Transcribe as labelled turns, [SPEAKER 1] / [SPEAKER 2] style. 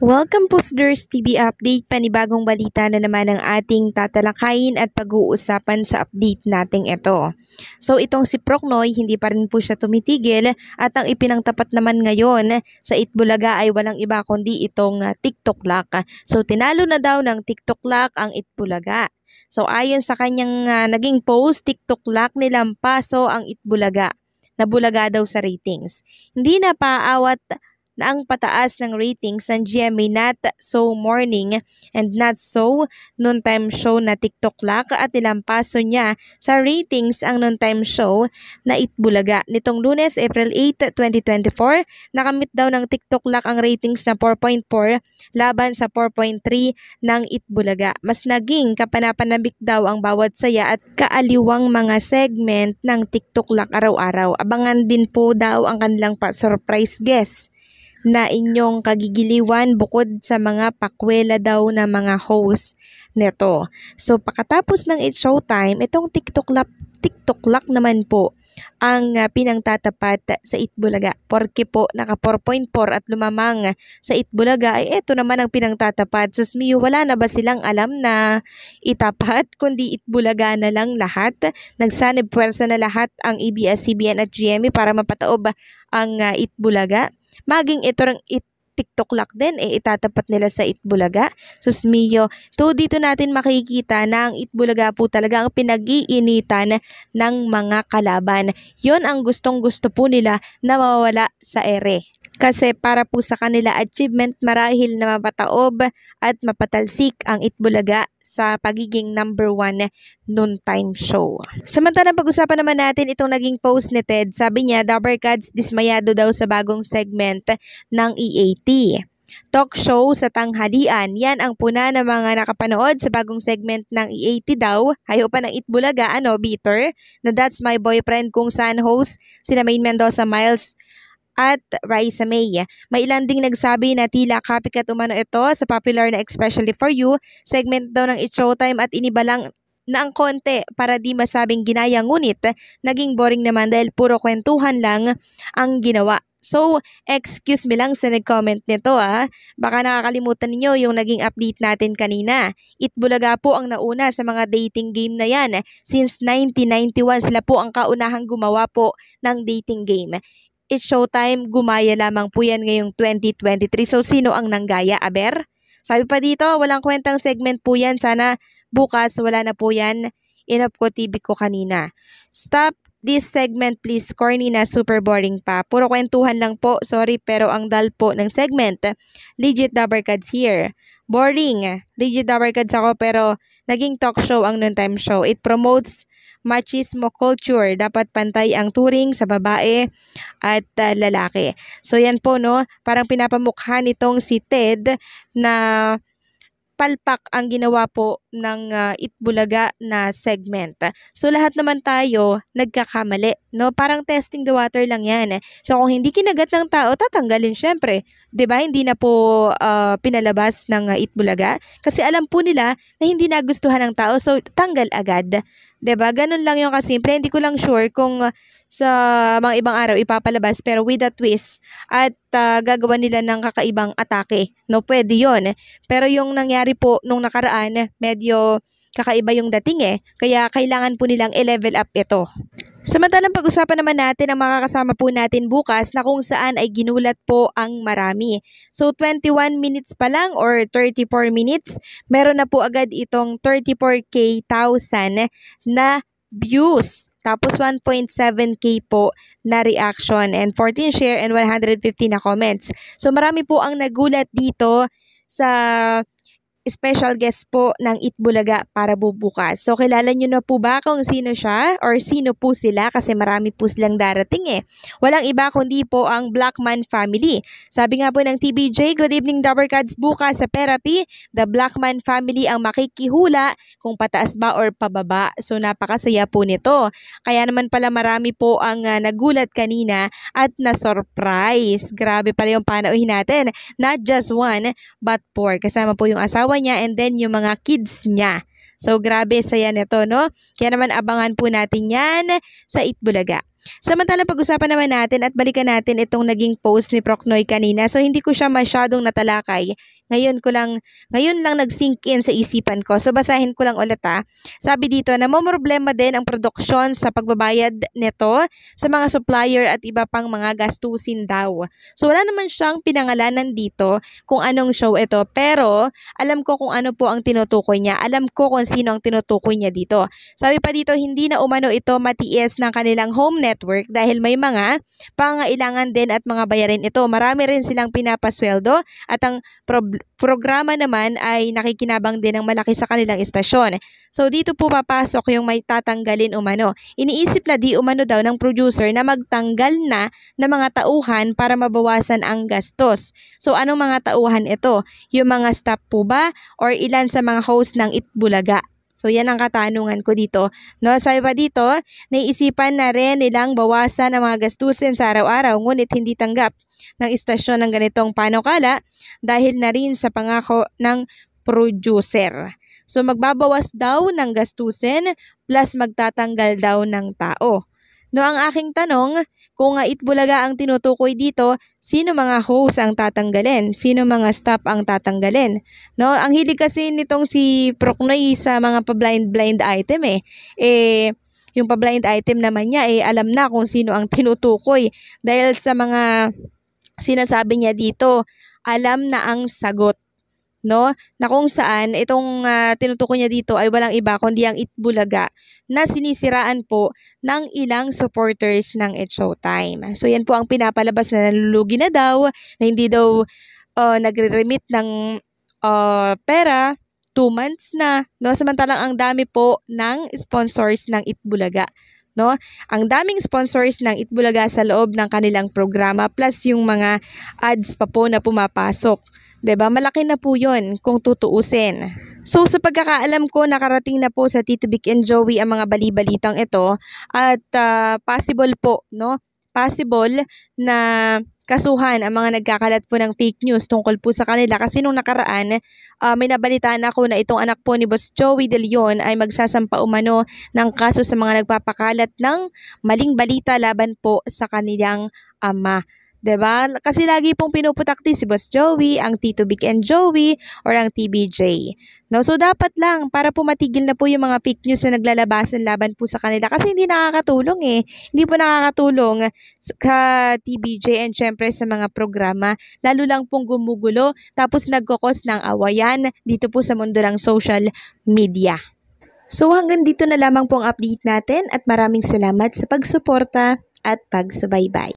[SPEAKER 1] Welcome po sa Durs TV Update, panibagong balita na naman ang ating tatalakayin at pag-uusapan sa update nating ito. So itong si Procnoy, hindi pa rin po siya tumitigil at ang ipinangtapat naman ngayon sa Itbulaga ay walang iba kundi itong ah, TikTok TikToklak. So tinalo na daw ng TikTok TikToklak ang Itbulaga. So ayon sa kanyang uh, naging post, TikTok TikToklak nilampaso ang Itbulaga nabulaga daw sa ratings. Hindi na paawat na ang pataas ng ratings ng GMA Not So Morning and Not So Noontime Show na TikTok Lak at nilampaso niya sa ratings ang Noontime Show na Itbulaga. Nitong lunes, April 8, 2024, nakamit daw ng TikTok Lak ang ratings na 4.4 laban sa 4.3 ng Itbulaga. Mas naging kapanapanabik daw ang bawat saya at kaaliwang mga segment ng TikTok Lak araw-araw. Abangan din po daw ang kanilang surprise guest na inyong kagigiliwan bukod sa mga pakwela daw na mga host nito. So pagkatapos ng It's Showtime, itong TikTok lap TikTok lock naman po ang ah, pinangtatapat sa Itbulaga. Porke po naka 4.4 at lumamang sa Itbulaga ay eto naman ang pinangtatapat. Sus Miyo, wala na ba silang alam na itapat kundi Itbulaga na lang lahat? Nagsanib pwersa na lahat ang ABS-CBN at GMA e para mapataob ang ah, Itbulaga. Maging ito, it, TikTok tiktoklak din, eh, itatapat nila sa Itbulaga. Susmiyo. So, dito natin makikita na ang Itbulaga po talaga ang pinag-iinitan ng mga kalaban. Yon ang gustong gusto po nila na mawawala sa ere kasi para po sa kanila achievement marahil na mapataob at mapatalsik ang Itbulaga sa pagiging number one noontime show. Samantalang pag-usapan naman natin itong naging post ni Ted. Sabi niya, Dabarkads dismayado daw sa bagong segment ng EAT talk show sa tanghalian. Yan ang puna ng mga nakapanood sa bagong segment ng EAT daw. Hayo pa ng Itbulaga, ano, bitter, na That's My Boyfriend kung saan host sina Main Mendoza Miles at Raisa May. May ilan ding nagsabi na tila copycat umano ito sa popular na Especially For You segment daw ng It's Showtime at inibalang na ang konti para di masabing ginaya ngunit naging boring naman dahil puro kwentuhan lang ang ginawa. So, excuse me lang sa nag-comment nito ah. Baka nakakalimutan niyo yung naging update natin kanina. Itbulaga po ang nauna sa mga dating game na yan. Since 1991 sila po ang kaunahang gumawa po ng dating game. It's Showtime. Gumaya lamang po yan ngayong 2023. So, sino ang nanggaya, Aber? Sabi pa dito, walang kwentang segment po yan. Sana bukas, wala na po yan. Inap ko TV ko kanina. Stop this segment please. Corny na, super boring pa. Puro kwentuhan lang po. Sorry, pero ang dal po ng segment. Legit Dabarkads here. Boring. Legit Dabarkads ako pero naging talk show ang noontime show. It promotes machismo culture. Dapat pantay ang turing sa babae at uh, lalaki. So yan po no, parang pinapamukha nitong si Ted na palpak ang ginawa po ng uh, Itbulaga na segment. So lahat naman tayo nagkakamali, no? Parang testing the water lang 'yan. Eh. So kung hindi kinagat ng tao, tatanggalin syempre. 'Di ba? Hindi na po uh, pinalabas ng uh, Itbulaga kasi alam po nila na hindi nagustuhan ng tao, so tanggal agad ba diba? Ganun lang yung kasimple. Hindi ko lang sure kung uh, sa mga ibang araw ipapalabas pero with a twist at uh, gagawa nila ng kakaibang atake. No, pwede yon Pero yung nangyari po nung nakaraan, medyo kakaiba yung dating eh. Kaya kailangan po nilang i-level up ito. Samantalang pag-usapan naman natin ang makakasama po natin bukas na kung saan ay ginulat po ang marami. So 21 minutes pa lang or 34 minutes, meron na po agad itong 34k thousand na views. Tapos 1.7k po na reaction and 14 share and 150 na comments. So marami po ang nagulat dito sa special guest po ng Itbulaga para bubukas. So, kilala nyo na po ba kung sino siya or sino po sila kasi marami po silang darating eh. Walang iba kundi po ang Blackman family. Sabi nga po ng TBJ, Good evening Dabber bukas sa therapy. The Blackman family ang makikihula kung pataas ba or pababa. So, napakasaya po nito. Kaya naman pala marami po ang uh, nagulat kanina at na-surprise. Grabe pala yung panauhin natin. Not just one, but four. Kasama po yung asawa asawa niya and then yung mga kids niya. So grabe saya nito no. Kaya naman abangan po natin 'yan sa Itbulaga. Samantalang pag-usapan naman natin at balikan natin itong naging post ni Proknoy kanina. So hindi ko siya masyadong natalakay. Ngayon ko lang ngayon lang nag-sink in sa isipan ko. So basahin ko lang ulit ha. Ah. Sabi dito na may problema din ang produksyon sa pagbabayad nito sa mga supplier at iba pang mga gastusin daw. So wala naman siyang pinangalanan dito kung anong show ito. Pero alam ko kung ano po ang tinutukoy niya. Alam ko kung sino ang tinutukoy niya dito. Sabi pa dito hindi na umano ito matiis ng kanilang home network dahil may mga pangailangan din at mga bayarin ito. Marami rin silang pinapasweldo at ang pro- programa naman ay nakikinabang din ng malaki sa kanilang istasyon. So dito po papasok yung may tatanggalin umano. Iniisip na di umano daw ng producer na magtanggal na ng mga tauhan para mabawasan ang gastos. So anong mga tauhan ito? Yung mga staff po ba or ilan sa mga host ng Itbulaga? So, yan ang katanungan ko dito. No, sabi pa dito, naiisipan na rin nilang bawasan ang mga gastusin sa araw-araw ngunit hindi tanggap ng istasyon ng ganitong panukala dahil na rin sa pangako ng producer. So, magbabawas daw ng gastusin plus magtatanggal daw ng tao. No ang aking tanong, kung nga Itbulaga ang tinutukoy dito, sino mga host ang tatanggalin? Sino mga staff ang tatanggalin? No, ang hilig kasi nitong si Proknoy sa mga pa-blind-blind item eh. Eh, yung pa-blind item naman niya eh alam na kung sino ang tinutukoy dahil sa mga sinasabi niya dito, alam na ang sagot no? Na kung saan itong uh, tinutukoy niya dito ay walang iba kundi ang Itbulaga na sinisiraan po ng ilang supporters ng It's Showtime. So yan po ang pinapalabas na nalulugi na daw, na hindi daw uh, nagre-remit ng uh, pera, 2 months na, no? Samantalang ang dami po ng sponsors ng Itbulaga no? Ang daming sponsors ng Itbulaga sa loob ng kanilang programa plus yung mga ads pa po na pumapasok ba diba? Malaki na po 'yon kung tutuusin. So sa pagkakaalam ko, nakarating na po sa Tito Big and Joey ang mga balibalitang ito at uh, possible po, no? Possible na kasuhan ang mga nagkakalat po ng fake news tungkol po sa kanila kasi nung nakaraan uh, may nabalitaan ako na itong anak po ni Boss Joey De Leon ay magsasampa umano ng kaso sa mga nagpapakalat ng maling balita laban po sa kanilang ama. Diba? Kasi lagi pong pinuputakti si Boss Joey, ang Tito Big and Joey, or ang TBJ. No? So, dapat lang para po matigil na po yung mga fake news na naglalabasan laban po sa kanila kasi hindi nakakatulong eh. Hindi po nakakatulong sa TBJ and syempre sa mga programa. Lalo lang pong gumugulo tapos nagkukos ng awayan dito po sa mundo ng social media. So hanggang dito na lamang po ang update natin at maraming salamat sa pagsuporta at pagsubaybay.